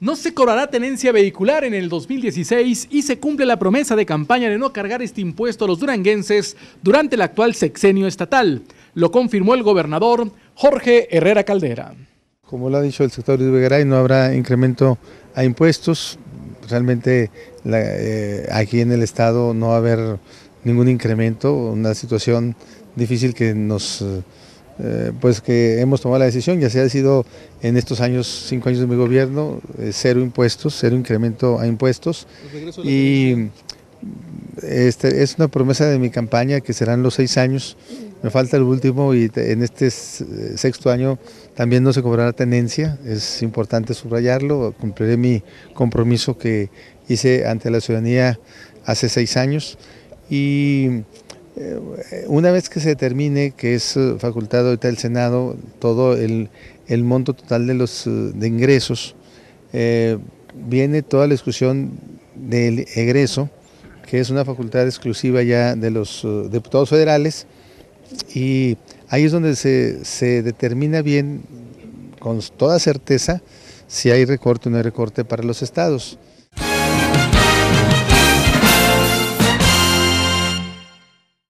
No se cobrará tenencia vehicular en el 2016 y se cumple la promesa de campaña de no cargar este impuesto a los duranguenses durante el actual sexenio estatal. Lo confirmó el gobernador Jorge Herrera Caldera. Como lo ha dicho el sector de no habrá incremento a impuestos. Realmente eh, aquí en el Estado no va a haber ningún incremento, una situación difícil que nos... Eh, eh, pues que hemos tomado la decisión, ya se ha sido en estos años, cinco años de mi gobierno, eh, cero impuestos, cero incremento a impuestos. Y este, es una promesa de mi campaña que serán los seis años. Me falta el último y en este eh, sexto año también no se cobrará tenencia, es importante subrayarlo, cumpliré mi compromiso que hice ante la ciudadanía hace seis años y eh, una vez que se determine que es eh, facultado ahorita el Senado todo el, monto total de eh, ingresos, viene toda la discusión del egreso, que es una facultad exclusiva ya de los diputados federales, y ahí es donde se, se determina bien, con toda certeza, si hay recorte o no hay recorte para los estados.